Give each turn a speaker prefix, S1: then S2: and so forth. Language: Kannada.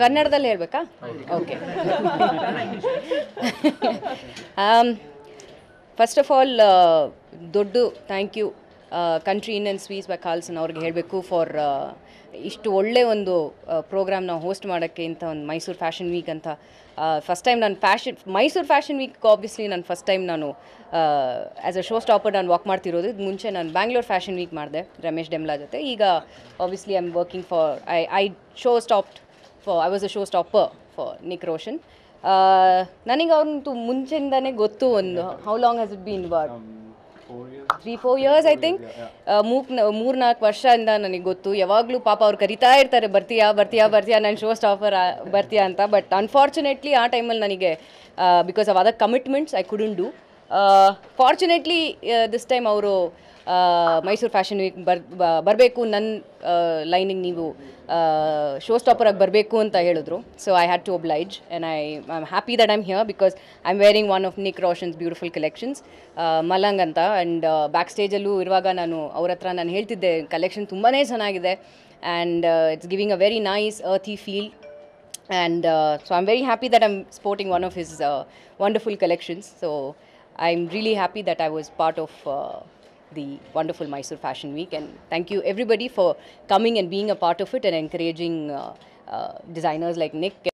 S1: ಕನ್ನಡದಲ್ಲಿ ಹೇಳಬೇಕಾ ಓಕೆ ಫಸ್ಟ್ ಆಫ್ ಆಲ್ ದೊಡ್ಡ thank you country inn and ಸ್ವೀಸ್ ಬೈ ಕಾರ್ಲ್ಸನ್ ಅವ್ರಿಗೆ ಹೇಳಬೇಕು ಫಾರ್ ಇಷ್ಟು ಒಳ್ಳೆ ಒಂದು ಪ್ರೋಗ್ರಾಮ್ ನಾವು ಹೋಸ್ಟ್ ಮಾಡೋಕ್ಕೆ ಇಂಥ ಒಂದು ಮೈಸೂರು ಫ್ಯಾಷನ್ ವೀಕ್ ಅಂತ ಫಸ್ಟ್ ಟೈಮ್ ನಾನು fashion Mysuru fashion week obviously ನಾನು ಫಸ್ಟ್ ಟೈಮ್ ನಾನು ಆ್ಯಸ್ ಅ ಶೋ ಸ್ಟಾಪರ್ ನಾನು ವಾಕ್ ಮಾಡ್ತಿರೋದು ಮುಂಚೆ ನಾನು ಬ್ಯಾಂಗ್ಳೂರ್ ಫ್ಯಾಷನ್ ವೀಕ್ ಮಾಡಿದೆ ರಮೇಶ್ ಡೆಮ್ಲಾ ಜೊತೆ ಈಗ obviously I am working for I I show stopped for I was a show stopper for Nick Roshan ನನಗೆ ಅವ್ರಂತೂ ಮುಂಚೆಯಿಂದನೇ ಗೊತ್ತು ಒಂದು how long has it been work three four years I think ಮೂಕ್ ಮೂರ್ನಾಲ್ಕು ವರ್ಷದಿಂದ ನನಗೆ ಗೊತ್ತು ಯಾವಾಗಲೂ ಪಾಪ ಅವ್ರು ಕರಿತಾ ಇರ್ತಾರೆ ಬರ್ತೀಯಾ ಬರ್ತೀಯಾ ಬರ್ತೀಯಾ ನಾನು ಶೋ ಸ್ಟಾಫರ್ ಬರ್ತೀಯಾ ಅಂತ ಬಟ್ ಅನ್ಫಾರ್ಚುನೇಟ್ಲಿ ಆ ಟೈಮಲ್ಲಿ ನನಗೆ because other commitments I couldn't do fortunately this time ಅವರು ಮೈಸೂರು ಫ್ಯಾಷನ್ ವೀಕ್ ಬರ್ ಬರಬೇಕು ನನ್ನ ಲೈನಿಗೆ ನೀವು ಶೋ ಸ್ಟಾಪರಾಗಿ ಬರಬೇಕು ಅಂತ ಹೇಳಿದ್ರು so I had to oblige and I I am happy that I'm here because I am wearing one of Nick Roshan's beautiful collections Malang ಅಂತ ಆ್ಯಂಡ್ ಬ್ಯಾಕ್ ಸ್ಟೇಜಲ್ಲೂ ಇರುವಾಗ ನಾನು ಅವ್ರ ಹತ್ರ ನಾನು ಹೇಳ್ತಿದ್ದೆ ಕಲೆಕ್ಷನ್ ತುಂಬಾ ಚೆನ್ನಾಗಿದೆ and it's giving a very nice earthy feel and so I am very happy that I'm sporting one of his wonderful collections so I'm really happy that I was part of uh, the wonderful Mysore Fashion Week and thank you everybody for coming and being a part of it and encouraging uh, uh, designers like Nick.